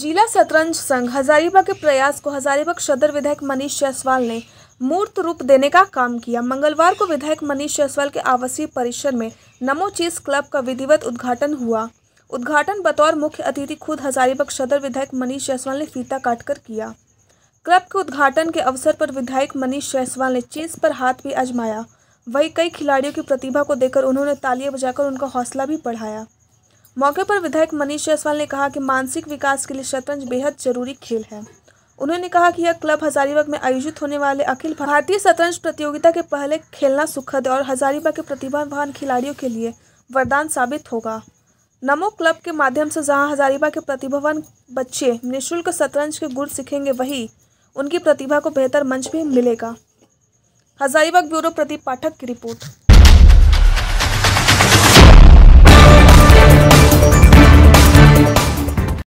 जिला शतरंज संघ हजारीबाग के प्रयास को हजारीबाग सदर विधायक मनीष जायसवाल ने मूर्त रूप देने का काम किया मंगलवार को विधायक मनीष जायसवाल के आवासीय परिसर में नमो चीज क्लब का विधिवत उद्घाटन हुआ उद्घाटन बतौर मुख्य अतिथि खुद हजारीबाग सदर विधायक मनीष जायसवाल ने फीता काटकर किया क्लब के उद्घाटन के अवसर पर विधायक मनीष जायसवाल ने चीज पर हाथ भी आजमाया वहीं कई खिलाड़ियों की प्रतिभा को देखकर उन्होंने तालियां बजाकर उनका हौसला भी बढ़ाया मौके पर विधायक मनीष जायसवाल ने कहा कि मानसिक विकास के लिए शतरंज बेहद जरूरी खेल है उन्होंने कहा कि यह क्लब हजारीबाग में आयोजित होने वाले अखिल भारतीय शतरंज प्रतियोगिता के पहले खेलना सुखद और हजारीबाग के प्रतिभावान खिलाड़ियों के लिए वरदान साबित होगा नमो क्लब के माध्यम से जहां हजारीबाग के प्रतिभावान बच्चे निःशुल्क शतरंज के गुर सीखेंगे वहीं उनकी प्रतिभा को बेहतर मंच भी मिलेगा हजारीबाग ब्यूरो प्रदीप पाठक की रिपोर्ट